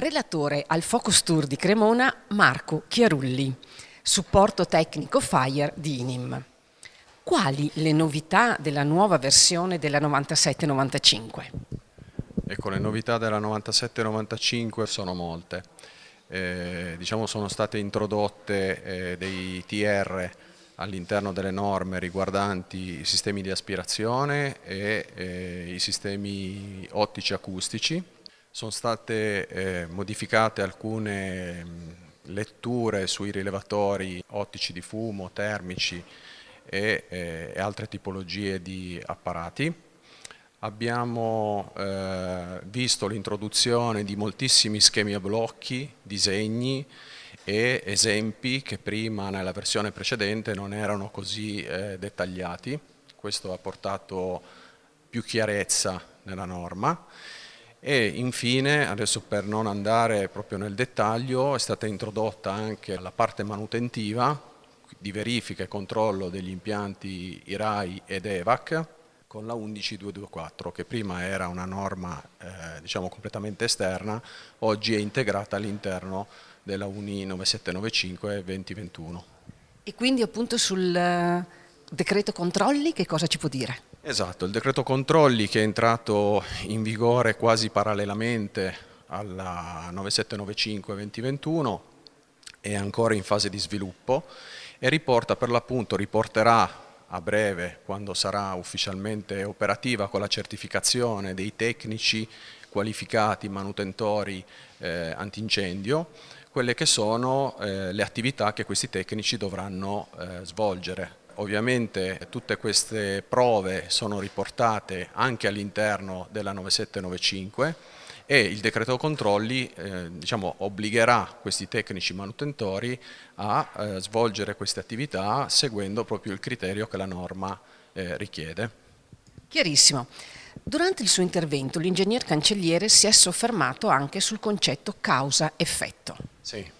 Relatore al Focus Tour di Cremona Marco Chiarulli, supporto tecnico Fire di INIM. Quali le novità della nuova versione della 97-95? Ecco, le novità della 97-95 sono molte. Eh, diciamo sono state introdotte eh, dei TR all'interno delle norme riguardanti i sistemi di aspirazione e eh, i sistemi ottici acustici. Sono state eh, modificate alcune letture sui rilevatori ottici di fumo, termici e, eh, e altre tipologie di apparati. Abbiamo eh, visto l'introduzione di moltissimi schemi a blocchi, disegni e esempi che prima nella versione precedente non erano così eh, dettagliati. Questo ha portato più chiarezza nella norma e infine, adesso per non andare proprio nel dettaglio, è stata introdotta anche la parte manutentiva di verifica e controllo degli impianti IRAI ed EVAC con la 11224 che prima era una norma eh, diciamo completamente esterna, oggi è integrata all'interno della UNI 9795 2021. E quindi appunto sul decreto controlli che cosa ci può dire? Esatto, il decreto controlli che è entrato in vigore quasi parallelamente alla 9795-2021 è ancora in fase di sviluppo e riporta per l'appunto, riporterà a breve, quando sarà ufficialmente operativa con la certificazione dei tecnici qualificati manutentori eh, antincendio, quelle che sono eh, le attività che questi tecnici dovranno eh, svolgere Ovviamente tutte queste prove sono riportate anche all'interno della 9795 e il decreto controlli eh, diciamo, obbligherà questi tecnici manutentori a eh, svolgere queste attività seguendo proprio il criterio che la norma eh, richiede. Chiarissimo. Durante il suo intervento l'ingegner cancelliere si è soffermato anche sul concetto causa-effetto. Sì.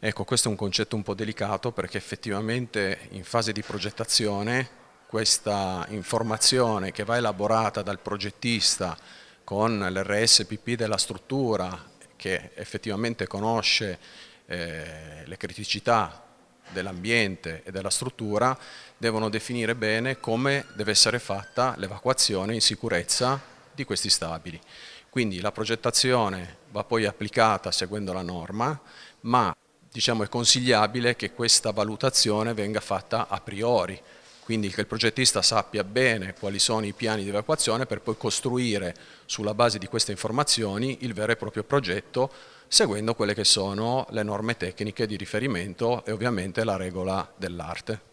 Ecco, questo è un concetto un po' delicato perché effettivamente in fase di progettazione questa informazione che va elaborata dal progettista con l'RSPP della struttura che effettivamente conosce eh, le criticità dell'ambiente e della struttura devono definire bene come deve essere fatta l'evacuazione in sicurezza di questi stabili. Quindi la progettazione va poi applicata seguendo la norma, ma diciamo, è consigliabile che questa valutazione venga fatta a priori, quindi che il progettista sappia bene quali sono i piani di evacuazione per poi costruire sulla base di queste informazioni il vero e proprio progetto seguendo quelle che sono le norme tecniche di riferimento e ovviamente la regola dell'arte.